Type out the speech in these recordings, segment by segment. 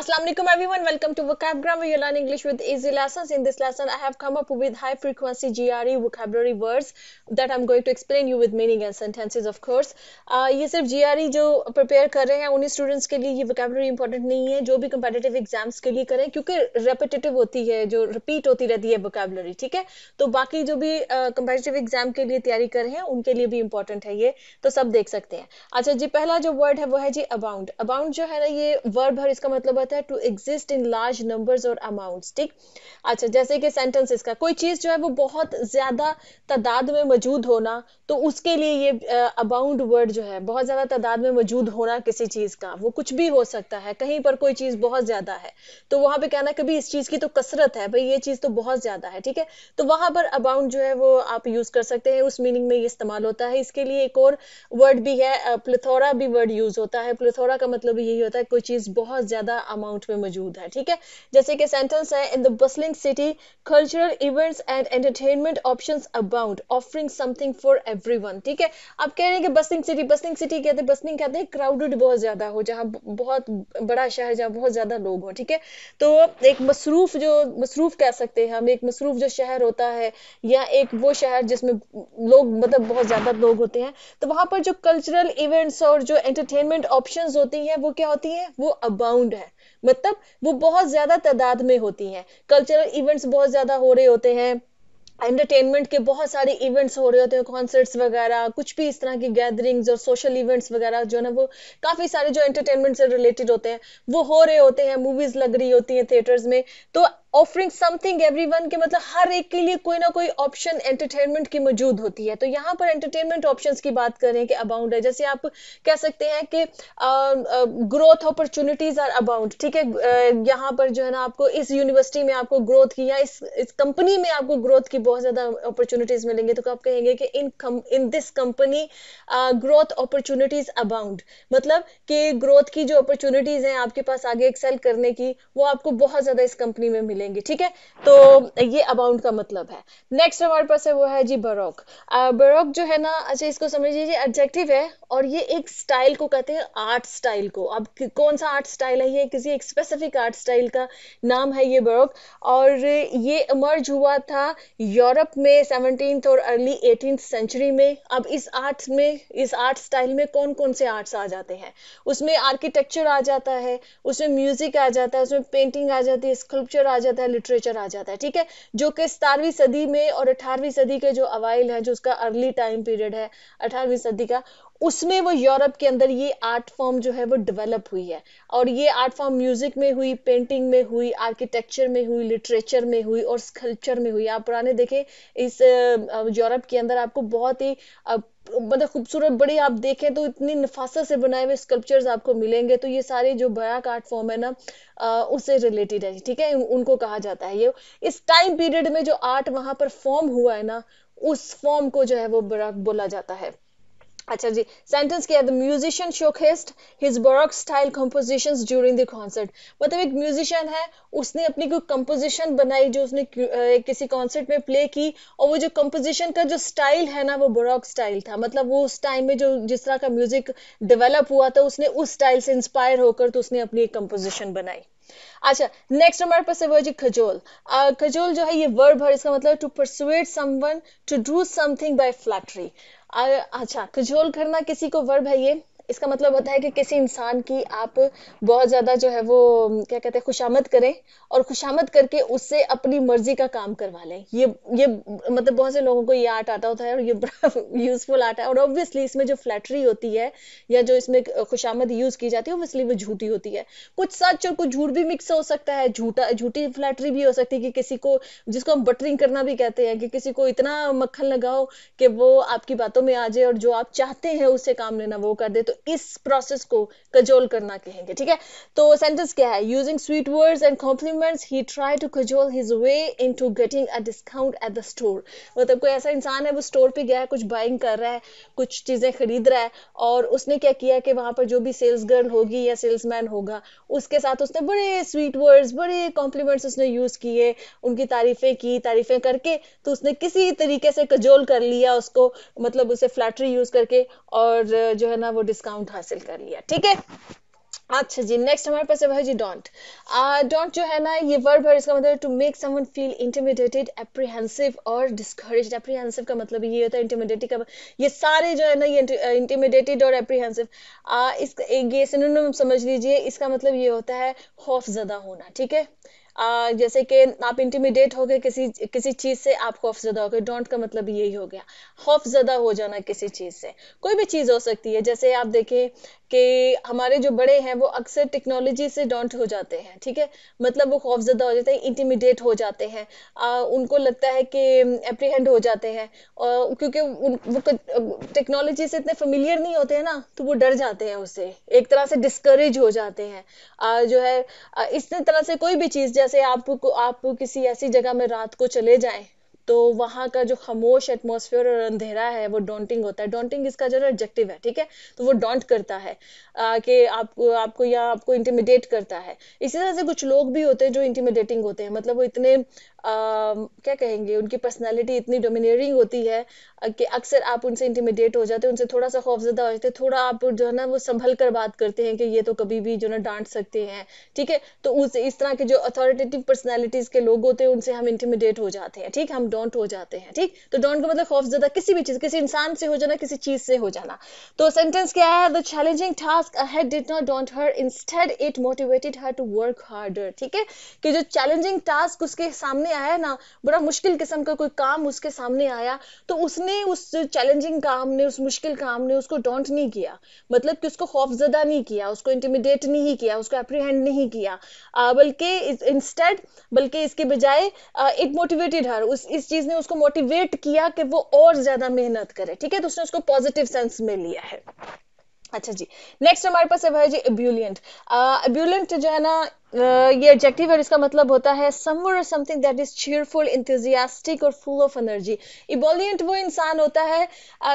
Assalamu alaikum everyone welcome to vocab grammar you learn english with easy lessons in this lesson i have come up with high frequency gre vocabulary words that i'm going to explain you with meaning and sentences of course uh, ye sirf gre jo prepare kar rahe hain unhi students ke liye ye vocabulary important nahi hai jo bhi competitive exams ke liye kare kyunki repetitive hoti hai jo repeat hoti rehti hai vocabulary theek hai to baki jo bhi uh, competitive exam ke liye taiyari kar rahe hain unke liye bhi important hai ye to sab dekh sakte hain acha ji pehla jo word hai wo hai ji abound abound jo hai na ye verb hai iska matlab हुआ है to exist in large numbers और amounts ठीक अच्छा जैसे कि sentences का कोई चीज़ जो है वो बहुत ज़्यादा तादाद में मौजूद होना तो उसके लिए ये अबाउंड वर्ड जो है बहुत ज़्यादा तादाद में मौजूद होना किसी चीज़ का वो कुछ भी हो सकता है कहीं पर कोई चीज़ बहुत ज़्यादा है तो वहां पे कहना कभी इस चीज़ की तो कसरत है भाई ये चीज़ तो बहुत ज़्यादा है ठीक है तो वहां पर अबाउंड जो है वो आप यूज़ कर सकते हैं उस मीनिंग में ये इस्तेमाल होता है इसके लिए एक और वर्ड भी है प्लेथोरा भी वर्ड यूज़ होता है प्लेथोरा का मतलब यही होता है कोई चीज़ बहुत ज़्यादा अमाउंट में मौजूद है ठीक है जैसे कि सेंटेंस है in the bustling city cultural events and entertainment options abound offering something for every ठीक है आप कह रहे हैं कि बसलिंग सिटी बसलिंग सिटी कहते हैं बसलिंग कहते हैं क्राउडेड बहुत ज्यादा हो जहाँ बहुत बड़ा शहर जहाँ बहुत ज्यादा लोग हो ठीक है तो एक मसरूफ जो मसरूफ कह सकते हैं हम एक मसरूफ जो शहर होता है या एक वो शहर जिसमें लोग मतलब बहुत ज्यादा लोग होते हैं तो वहां पर जो कल्चरल इवेंट्स और जो एंटरटेनमेंट ऑप्शंस होती हैं वो क्या होती है वो अबाउंड है मतलब वो बहुत ज्यादा तादाद में होती हैं कल्चरल इवेंट्स बहुत ज्यादा हो रहे होते हैं एंटरटेनमेंट के बहुत सारे इवेंट्स हो रहे होते हैं कॉन्सर्ट्स वगैरह कुछ भी इस तरह की गैदरिंग्स और सोशल इवेंट्स वगैरह जो ना वो काफ़ी सारे जो एंटरटेनमेंट से रिलेटेड होते हैं वो हो रहे होते हैं मूवीज लग रही होती हैं थिएटर्स में तो ऑफरिंग समथिंग एवरी वन के मतलब हर एक के लिए कोई ना कोई ऑप्शन एंटरटेनमेंट की मौजूद होती है तो यहाँ पर एंटरटेनमेंट ऑप्शन की बात करें कि अबाउंड है जैसे आप कह सकते हैं कि ग्रोथ अपॉर्चुनिटीज आर अबाउंड ठीक है यहाँ पर जो है ना आपको इस यूनिवर्सिटी में आपको ग्रोथ की या इस इस कंपनी में आपको ग्रोथ की बहुत ज्यादा अपॉर्चुनिटीज मिलेंगे तो आप कहेंगे कि in in this company growth opportunities abound मतलब कि ग्रोथ की जो अपॉर्चुनिटीज हैं आपके पास आगे एक्सेल करने की वो आपको बहुत ज्यादा इस कंपनी में मिले मिलेंगे ठीक है तो ये अमाउंट का मतलब है नेक्स्ट हमारे पास है वो है जी बरोक बरोक जो है ना अच्छा इसको समझ लीजिए एडजेक्टिव है और ये एक स्टाइल को कहते हैं आर्ट स्टाइल को अब कौन सा आर्ट स्टाइल है ये किसी एक स्पेसिफिक आर्ट स्टाइल का नाम है ये बरोक और ये इमर्ज हुआ था यूरोप में सेवनटीन और अर्ली एटीन सेंचुरी में अब इस आर्ट में इस आर्ट स्टाइल में कौन कौन से आर्ट्स आ जाते हैं उसमें आर्किटेक्चर आ जाता है उसमें म्यूजिक आ जाता है उसमें पेंटिंग आ जाती है स्कल्पचर आ जाता है जाता है लिटरेचर आ जाता है ठीक है जो कि सतारवीं सदी में और अठारहवीं सदी के जो अवाइल है जो उसका अर्ली टाइम पीरियड है अठारहवीं सदी का उसमें वो यूरोप के अंदर ये आर्ट फॉर्म जो है वो डेवलप हुई है और ये आर्ट फॉर्म म्यूजिक में हुई पेंटिंग में हुई आर्किटेक्चर में हुई लिटरेचर में हुई और स्कल्पचर में हुई आप पुराने देखें इस यूरोप के अंदर आपको बहुत ही मतलब खूबसूरत बड़ी आप देखें तो इतनी नफासत से बनाए हुए स्कल्पचर्स आपको मिलेंगे तो ये सारे जो बराक आर्ट फॉर्म है ना आ, उससे रिलेटेड है ठीक है उनको कहा जाता है ये इस टाइम पीरियड में जो आर्ट वहां पर फॉर्म हुआ है ना उस फॉर्म को जो है वो बड़ा बोला जाता है अच्छा जी सेंटेंस क्या है the musician showcased his baroque style compositions during the concert मतलब एक म्यूजिशियन है उसने अपनी कोई कंपोजिशन बनाई जो उसने किसी कॉन्सर्ट में प्ले की और वो जो कंपोजिशन का जो स्टाइल है ना वो बरॉक स्टाइल था मतलब वो उस टाइम में जो जिस तरह का म्यूजिक डेवलप हुआ था उसने उस स्टाइल से इंस्पायर होकर तो उसने अपनी एक कंपोजिशन बनाई अच्छा नेक्स्ट हमारे पास है वो जी खजोल uh, खजोल जो है ये वर्ब है इसका मतलब to persuade someone to do something by flattery अच्छा खजोल करना किसी को वर्ब है ये इसका मतलब होता है कि किसी इंसान की आप बहुत ज़्यादा जो है वो क्या कहते हैं खुशामद करें और खुशामद करके उससे अपनी मर्जी का काम करवा लें ये ये मतलब बहुत से लोगों को ये आर्ट आता होता है और ये यूजफुल आर्ट है और ऑब्वियसली इसमें जो फ्लैटरी होती है या जो इसमें खुशामद यूज़ की जाती है ऑब्वियसली वो झूठी होती है कुछ सच और कुछ झूठ भी मिक्स हो सकता है झूठा झूठी फ्लैटरी भी हो सकती है कि किसी को जिसको हम बटरिंग करना भी कहते हैं कि किसी को इतना मक्खन लगाओ कि वो आपकी बातों में आ जाए और जो आप चाहते हैं उससे काम लेना वो कर दे तो तो इस प्रोसेस को कजोल करना कहेंगे ठीक है तो सेंटेंस क्या है using sweet words and compliments he try to cajole his way into getting a discount at the store मतलब कोई ऐसा इंसान है वो स्टोर पे गया है कुछ बाइंग कर रहा है कुछ चीज़ें खरीद रहा है और उसने क्या किया कि वहाँ पर जो भी सेल्स गर्ल होगी या सेल्समैन होगा उसके साथ उसने बड़े स्वीट वर्ड्स बड़े कॉम्प्लीमेंट्स उसने यूज़ किए उनकी तारीफें की तारीफें करके तो उसने किसी तरीके से कजोल कर लिया उसको मतलब उसे फ्लैटरी यूज़ करके और जो है ना वो डिस्क डिस्काउंट हासिल कर लिया ठीक है अच्छा जी नेक्स्ट हमारे पास है भाई जी डोंट डोंट जो है ना ये वर्ब है इसका मतलब to make someone feel intimidated apprehensive और डिस्करेज एप्रीहेंसिव का मतलब ये होता है इंटिमिडेटेड का ये सारे जो है ना ये इंटिमिडेटेड और एप्रीहेंसिव इस ये सिनोनिम समझ लीजिए इसका मतलब ये होता है खौफ ज़्यादा होना ठीक है uh, जैसे कि आप इंटिमिडेट हो गए किसी किसी चीज़ से आप खौफजदा हो गए डोंट का मतलब यही हो गया खौफजदा हो जाना किसी चीज़ से कोई भी चीज़ हो सकती है जैसे आप देखें कि हमारे जो बड़े हैं वो अक्सर टेक्नोलॉजी से डॉन्ट हो जाते हैं ठीक है मतलब वो खौफजदा हो जाते हैं इंटिमिडेट हो जाते हैं आ, उनको लगता है कि अप्रीहेंड हो जाते हैं और क्योंकि उन, वो टेक्नोलॉजी से इतने फेमिलियर नहीं होते हैं ना तो वो डर जाते हैं उससे एक तरह से डिस्करेज हो जाते हैं आ, जो है इस तरह से कोई भी चीज़ जैसे आप आप किसी ऐसी जगह में रात को चले जाएं तो वहां का जो खामोश एटमोसफियर और अंधेरा है वो डोंटिंग होता है डोंटिंग इसका जो एडजेक्टिव है ठीक है तो वो डोंट करता है कि आपको आपको या आपको इंटिमिडेट करता है इसी तरह से कुछ लोग भी होते हैं जो इंटिमिडेटिंग होते हैं मतलब वो इतने आ, क्या कहेंगे उनकी पर्सनैलिटी इतनी डोमिनेटिंग होती है कि अक्सर आप उनसे इंटिमिडेट हो जाते हैं उनसे थोड़ा सा खौफजदा हो जाते हैं थोड़ा आप जो है ना वो संभल कर बात करते हैं कि ये तो कभी भी जो ना डांट सकते हैं ठीक है तो उस इस तरह के जो अथॉरिटेटिव पर्सनैलिटीज के लोग होते हैं उनसे हम इंटिमिडेट हो जाते हैं ठीक हम डोंट हो जाते हैं ठीक तो डोंट का मतलब खौफ ज्यादा किसी भी चीज किसी इंसान से हो जाना किसी चीज से हो जाना तो सेंटेंस क्या है the challenging task ahead did not daunt her instead it motivated her to work harder ठीक है कि जो चैलेंजिंग टास्क उसके सामने आया ना बड़ा मुश्किल किस्म का कोई काम उसके सामने आया तो उसने उस चैलेंजिंग काम ने उस मुश्किल काम ने उसको डोंट नहीं किया मतलब कि उसको खौफ ज्यादा नहीं किया उसको इंटिमिडेट नहीं किया उसको अप्रीहेंड नहीं किया बल्कि इंस्टेड बल्कि इसके बजाय इट मोटिवेटेड हर उस किस चीज ने उसको मोटिवेट किया कि वो और ज्यादा मेहनत करे ठीक है तो उसने उसको पॉजिटिव सेंस में लिया है अच्छा जी नेक्स्ट हमारे पास है भाई जी एब्यूलियंट एब्यूलियंट जो है ना ये एडजेक्टिव और इसका मतलब होता है समवर और something that is cheerful enthusiastic और फुल ऑफ एनर्जी इबोलियंट वो इंसान होता है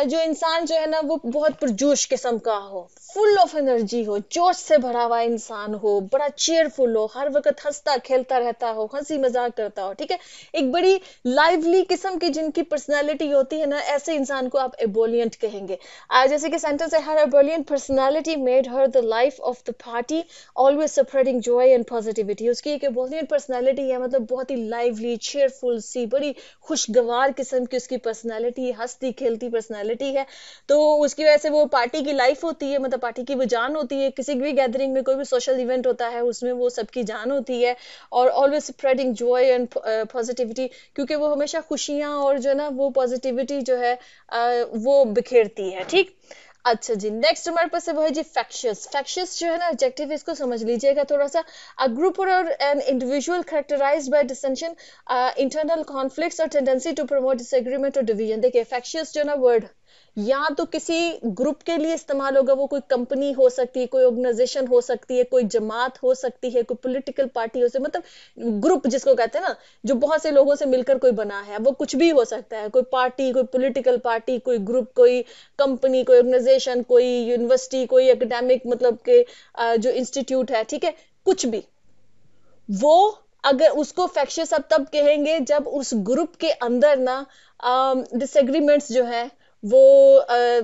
जो इंसान जो है ना वो बहुत पुरजोश किस्म का हो फुल ऑफ एनर्जी हो जोश से भरा हुआ इंसान हो बड़ा चेयरफुल हो हर वक्त हंसता खेलता रहता हो हंसी मजाक करता हो ठीक है एक बड़ी लाइवली किस्म की जिनकी पर्सनैलिटी होती है ना ऐसे इंसान को आप एबोलियंट कहेंगे जैसे कि सेंटेंस है her ebullient personality made her the life of the party always suffering joy and positivity उसकी एक बहुत ही पर्सनैलिटी है मतलब बहुत ही लाइवली चेयरफुल सी बड़ी खुशगवार किस्म की उसकी पर्सनैलिटी हंसती खेलती पर्सनैलिटी है तो उसकी वजह से वो पार्टी की लाइफ होती है मतलब पार्टी की वो जान होती है किसी भी गैदरिंग में कोई भी सोशल इवेंट होता है उसमें वो सबकी जान होती है और always spreading joy and positivity क्योंकि वो हमेशा खुशियाँ और जो है ना वो पॉजिटिविटी जो है uh, वो बिखेरती है ठीक अच्छा जी नेक्स्ट हमारे पास है जी फैक्शियस फैक्शियस जो है ना एडजेक्टिव इसको समझ लीजिएगा थोड़ा सा अ ग्रुप और an individual characterised by dissension internal conflicts और टेंडेंसी टू प्रमोट डिसएग्रीमेंट और डिवीजन देखिए फैक्शियस जो है ना वर्ड या तो किसी ग्रुप के लिए इस्तेमाल होगा वो कोई कंपनी हो सकती है कोई ऑर्गेनाइजेशन हो सकती है कोई जमात हो सकती है कोई पॉलिटिकल पार्टी हो सकती है मतलब ग्रुप जिसको कहते हैं ना जो बहुत से लोगों से मिलकर कोई बना है वो कुछ भी हो सकता है कोई पार्टी कोई पोलिटिकल पार्टी कोई ग्रुप कोई कंपनी कोई ऑर्गेनाइजेशन कोई यूनिवर्सिटी कोई एकेडमिक मतलब के जो इंस्टीट्यूट है ठीक है कुछ भी वो अगर उसको फैक्शियस अब तब कहेंगे जब उस ग्रुप के अंदर ना डिसएग्रीमेंट्स जो है वो आ,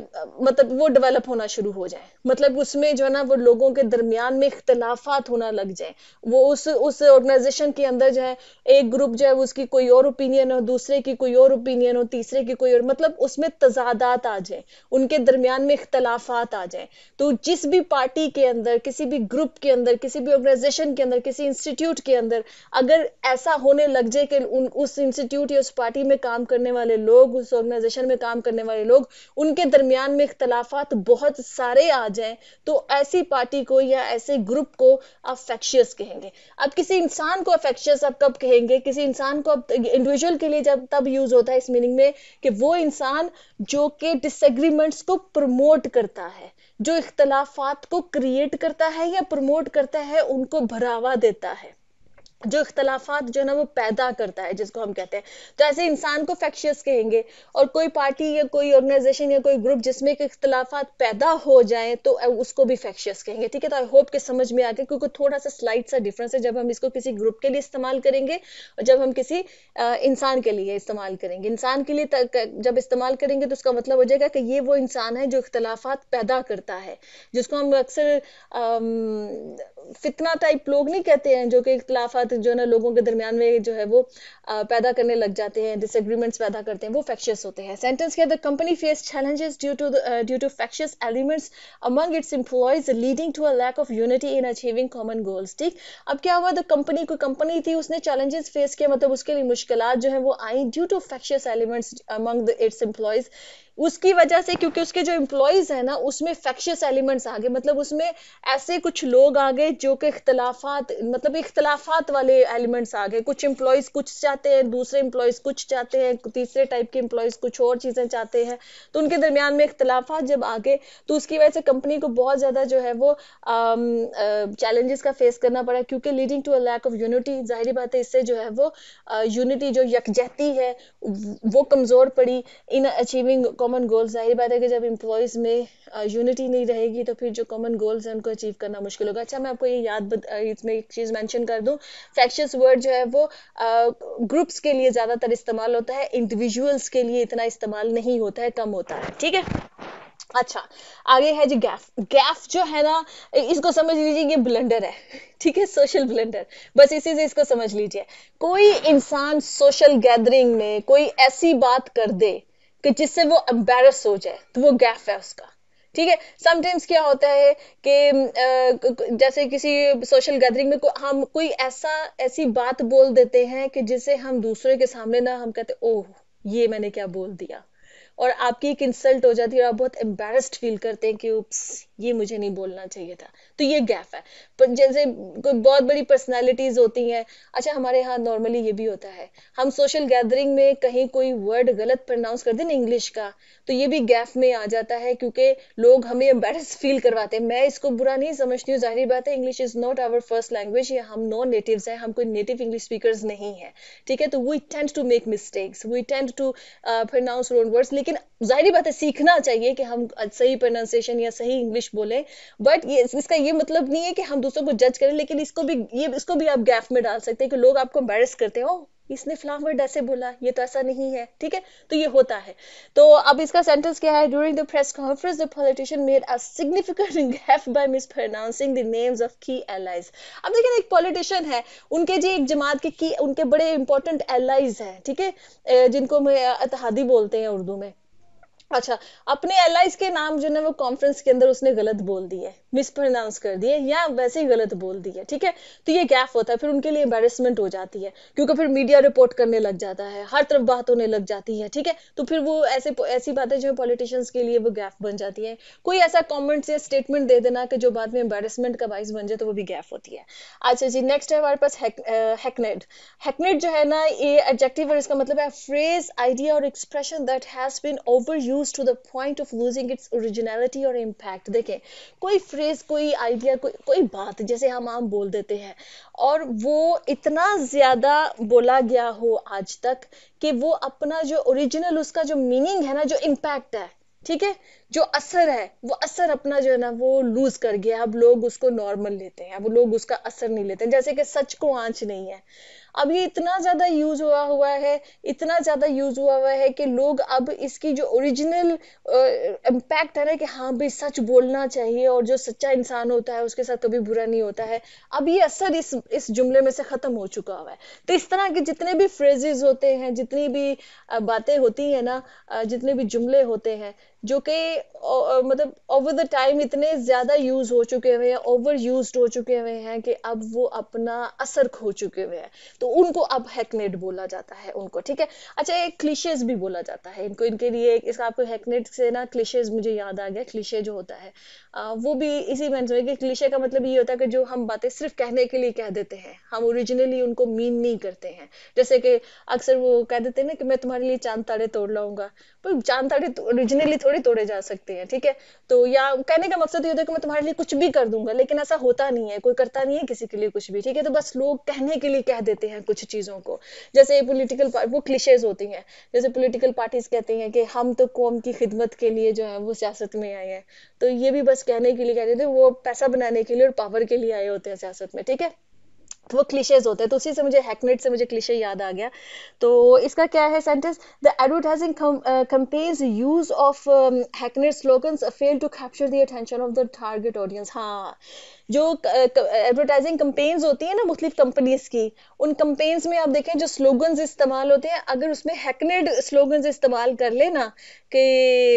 मतलब वो डेवलप होना शुरू हो जाए मतलब उसमें जो है ना वो लोगों के दरमियान में इख्तलाफात होना लग जाए वो उस उस ऑर्गेनाइजेशन के अंदर जो है एक ग्रुप जो है उसकी कोई और ओपिनियन हो दूसरे की कोई और ओपिनियन हो तीसरे की कोई और मतलब उसमें तजादात आ जाए उनके दरमियान में इख्तलाफात आ जाए तो जिस भी पार्टी के अंदर किसी भी ग्रुप के अंदर किसी भी ऑर्गेनाइजेशन के अंदर किसी इंस्टीट्यूट के अंदर अगर ऐसा होने लग जाए कि उस इंस्टीट्यूट या उस पार्टी में काम करने वाले लोग उस ऑर्गेनाइजेशन में काम करने वाले लोग लोग उनके दरमियान में इख्तलाफात बहुत सारे आ जाएं तो ऐसी पार्टी को या ऐसे ग्रुप को आप फैक्शियस कहेंगे अब किसी इंसान को अफेक्शियस आप कब कहेंगे किसी इंसान को आप इंडिविजुअल के लिए जब तब यूज होता है इस मीनिंग में कि वो इंसान जो कि डिसएग्रीमेंट्स को प्रमोट करता है जो इख्तलाफात को क्रिएट करता है या प्रमोट करता है उनको बढ़ावा देता है जो इख्तलाफात जो है ना वो पैदा करता है जिसको हम कहते हैं तो ऐसे इंसान को फैक्शियस कहेंगे और कोई पार्टी या कोई ऑर्गेनाइजेशन या कोई ग्रुप जिसमें इख्तलाफात पैदा हो जाए तो उसको भी फैक्शियस कहेंगे ठीक है तो आई होप के समझ में आ गया क्योंकि थोड़ा सा स्लाइट सा डिफरेंस है जब हम इसको किसी ग्रुप के लिए इस्तेमाल करेंगे और जब हम किसी इंसान के लिए इस्तेमाल करेंगे इंसान के लिए जब इस्तेमाल करेंगे तो उसका मतलब हो जाएगा कि ये वो इंसान है जो इख्तलाफात पैदा करता है जिसको हम अक्सर फितना टाइप लोग नहीं कहते हैं जो कि इख्तलाफात साथ तो जो है ना लोगों के दरमियान में जो है वो पैदा करने लग जाते हैं डिसएग्रीमेंट्स पैदा करते हैं वो फैक्शियस होते हैं सेंटेंस के the company face challenges due to due to factious elements among its employees leading to a lack of unity in achieving common goals ठीक अब क्या हुआ द कंपनी कोई कंपनी थी उसने चैलेंजेस फेस किया मतलब उसके लिए मुश्किल जो है वो आई due to factious elements among its employees उसकी वजह से क्योंकि उसके जो एम्प्लॉयज है ना उसमें फैक्शियस एलिमेंट्स आ गए मतलब उसमें ऐसे कुछ लोग आ गए जो कि इख्तलाफात मतलब इख्तलाफात वाले एलिमेंट्स आ गए कुछ एम्प्लॉयज कुछ चाहते हैं दूसरे एम्प्लॉयज कुछ चाहते हैं तीसरे टाइप के एम्प्लॉयज कुछ और चीज़ें चाहते हैं तो उनके दरमियान में इख्तलाफा जब आ गए तो उसकी वजह से कंपनी को बहुत ज़्यादा जो है वो चैलेंजेस का फेस करना पड़ा क्योंकि leading to a lack of unity जाहिर बात है इससे जो है वो यूनिटी जो यकजहती है वो कमज़ोर पड़ी इन अचीविंग कॉमन गोल्स जाहिर बात है कि जब एम्प्लॉयज़ में यूनिटी नहीं रहेगी तो फिर जो कॉमन गोल्स हैं उनको अचीव करना मुश्किल होगा अच्छा मैं आपको ये याद इसमें एक चीज़ मेंशन कर दूं फैक्शस वर्ड जो है वो ग्रुप्स के लिए ज़्यादातर इस्तेमाल होता है इंडिविजुअल्स के लिए इतना इस्तेमाल नहीं होता है कम होता है ठीक है अच्छा आगे है जी गैफ गैफ जो है ना इसको समझ लीजिए ये ब्लेंडर है ठीक है सोशल ब्लेंडर बस इसी से इसको समझ लीजिए कोई इंसान सोशल गैदरिंग में कोई ऐसी बात कर दे कि जिससे वो एम्बेरस हो जाए तो वो गैफ है उसका ठीक है समटाइम्स क्या होता है कि जैसे किसी सोशल गैदरिंग में को, हम कोई ऐसा ऐसी बात बोल देते हैं कि जिसे हम दूसरे के सामने ना हम कहते ओह ये मैंने क्या बोल दिया और आपकी एक इंसल्ट हो जाती है और आप बहुत एम्बेरस्ड फील करते हैं कि उप्स ये मुझे नहीं बोलना चाहिए था तो ये गैप है पर जैसे कोई बहुत बड़ी पर्सनैलिटीज होती हैं अच्छा हमारे यहाँ नॉर्मली ये भी होता है हम सोशल गैदरिंग में कहीं कोई वर्ड गलत प्रनाउंस कर दें इंग्लिश का तो ये भी गैप में आ जाता है क्योंकि लोग हमें एम्बेरस फील करवाते हैं मैं इसको बुरा नहीं समझती हूँ जाहिर बात है English is not our first language या हम नॉन नेटिव हैं हम कोई नेटिव इंग्लिश स्पीकर नहीं है ठीक है तो we tend to make mistakes we tend to pronounce wrong words लेकिन जाहिर बात है सीखना चाहिए कि हम सही प्रोनाउंसिएशन या सही इंग्लिश बोलें बट ये इसका ये मतलब नहीं है कि हम दूसरों को जज करें लेकिन इसको भी ये इसको भी आप गैप में डाल सकते हैं कि लोग आपको एम्बेरस करते हो इसने फ्लाम वर्ड ऐसे बोला ये तो ऐसा नहीं है ठीक है तो ये होता है तो अब इसका सेंटेंस क्या है during the press conference the politician made a significant gaffe by mis mispronouncing the names of key allies अब देखिए एक पॉलिटिशियन है उनके जी एक जमात के की उनके बड़े इंपॉर्टेंट एलाइज हैं ठीक है थीके? जिनको अतहादी बोलते हैं उर्दू में अच्छा अपने एलाइज के नाम जो है वो कॉन्फ्रेंस के अंदर उसने गलत बोल दिए मिसप्रोनाउंस कर दिए या वैसे ही गलत बोल दिए ठीक है तो ये गैप होता है फिर उनके लिए एम्बेरसमेंट हो जाती है क्योंकि फिर मीडिया रिपोर्ट करने लग जाता है हर तरफ बात होने लग जाती है ठीक है तो फिर वो ऐसे ऐसी बातें जो है पॉलिटिशियंस के लिए वो गैप बन जाती है कोई ऐसा कॉमेंट्स या स्टेटमेंट दे देना कि जो बाद में एम्बेरसमेंट का बाइस बन जाए तो वो भी गैप होती है अच्छा जी नेक्स्ट है हमारे पास हैकनेट हैकनेट जो है ना ये एडजेक्टिव और इसका मतलब है फ्रेज आइडिया और expression that has been overused to the point of losing its originality और इम्पैक्ट देखें कोई फ्रेज कोई आइडिया कोई कोई बात जैसे हम आम बोल देते हैं और वो इतना ज़्यादा बोला गया हो आज तक कि वो अपना जो ओरिजिनल उसका जो मीनिंग है ना जो इम्पैक्ट है ठीक है जो असर है वो असर अपना जो है ना वो लूज कर गया अब लोग उसको नॉर्मल लेते हैं अब लोग उसका असर नहीं लेते जैसे कि सच को आंच नहीं है अब ये इतना ज़्यादा यूज हुआ हुआ है इतना ज़्यादा यूज हुआ हुआ है कि लोग अब इसकी जो ओरिजिनल इम्पैक्ट है ना कि हाँ भाई सच बोलना चाहिए और जो सच्चा इंसान होता है उसके साथ कभी बुरा नहीं होता है अब ये असर इस इस जुमले में से ख़त्म हो चुका हुआ है तो इस तरह के जितने भी फ्रेजेज होते हैं जितनी भी बातें होती हैं ना जितने भी जुमले होते हैं जो कि मतलब ओवर द टाइम इतने ज़्यादा यूज़ हो चुके हुए हैं ओवर यूज हो चुके हुए हैं कि अब वो अपना असर खो चुके हुए हैं तो उनको अब हैकनेट बोला जाता है उनको ठीक है अच्छा एक क्लिशेज भी बोला जाता है इनको इनके लिए इसका आपको हैकनेट से ना क्लिशेज मुझे याद आ गया क्लिशे जो होता है आ, वो भी इसी मैं कि क्लिशे का मतलब ये होता है कि जो हम बातें सिर्फ कहने के लिए कह देते हैं हम ओरिजिनली उनको मीन नहीं करते हैं जैसे कि अक्सर वो कह देते हैं ना कि मैं तुम्हारे लिए चांद ताड़े तोड़ लाऊंगा पर चांद ताड़े ओरिजिनली तो थोड़े थोड़ी तोड़े जा सकते हैं ठीक है तो या कहने का मकसद ये होता है कि मैं तुम्हारे लिए कुछ भी कर दूंगा लेकिन ऐसा होता नहीं है कोई करता नहीं है किसी के लिए कुछ भी ठीक है तो बस लोग कहने के लिए कह देते हैं कुछ चीज़ों को जैसे पोलिटिकल वो क्लिशेज होती हैं जैसे पोलिटिकल पार्टीज कहती हैं कि हम तो कौम की खिदमत के लिए जो है वो सियासत में आए हैं तो ये भी बस कहने के लिए कहते हैं वो पैसा बनाने के लिए और पावर के लिए आए होते हैं सियासत में ठीक है वो क्लिशेज होते हैं तो उसी से मुझे हैकनेट से मुझे क्लिशे याद आ गया तो इसका क्या है sentence the advertising campaigns use of hackneyed slogans fail to capture the attention of the target audience हाँ जो एडवर्टाइजिंग uh, कंपेन्स होती है ना मुख्तलिफ कंपनीज की उन कंपेन्स में आप देखें जो स्लोगन्स इस्तेमाल होते हैं अगर उसमें हैकनेड स्लोगन्स इस्तेमाल कर लेना कि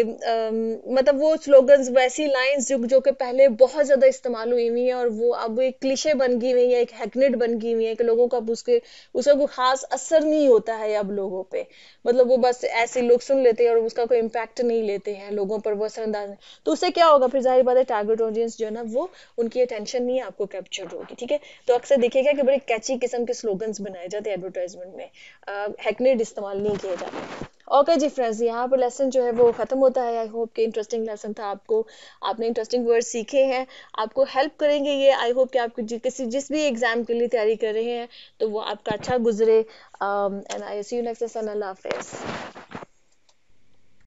um, मतलब वो स्लोगन्स वैसी लाइन्स जो जो कि पहले बहुत ज़्यादा इस्तेमाल हुई हुई हैं और वो अब एक क्लिशे बन गई हुई है एक हैकनेड हैबिट बन गई हुई है कि लोगों का उसके उसका कोई खास असर नहीं होता है अब लोगों पे मतलब वो बस ऐसे लोग सुन लेते हैं और उसका कोई इम्पैक्ट नहीं लेते हैं लोगों पर वो असरअंदाज तो उससे क्या होगा फिर जाहिर बात है टारगेट ऑडियंस जो है ना वो उनकी अटेंशन नहीं आपको कैप्चर होगी ठीक है तो अक्सर देखिएगा कि बड़े कैची किस्म के स्लोगन्स बनाए जाते हैं एडवर्टाइजमेंट में हैकनेड इस्तेमाल नहीं किए जाते ओके जी फ्रेंड्स यहाँ पर लेसन जो है वो ख़त्म होता है आई होप कि इंटरेस्टिंग लेसन था आपको आपने इंटरेस्टिंग वर्ड सीखे हैं आपको हेल्प करेंगे ये आई होप कि आप किसी जिस भी एग्ज़ाम के लिए तैयारी कर रहे हैं तो वो आपका अच्छा गुजरे and I see you next lesson अल्लाह हाफिज़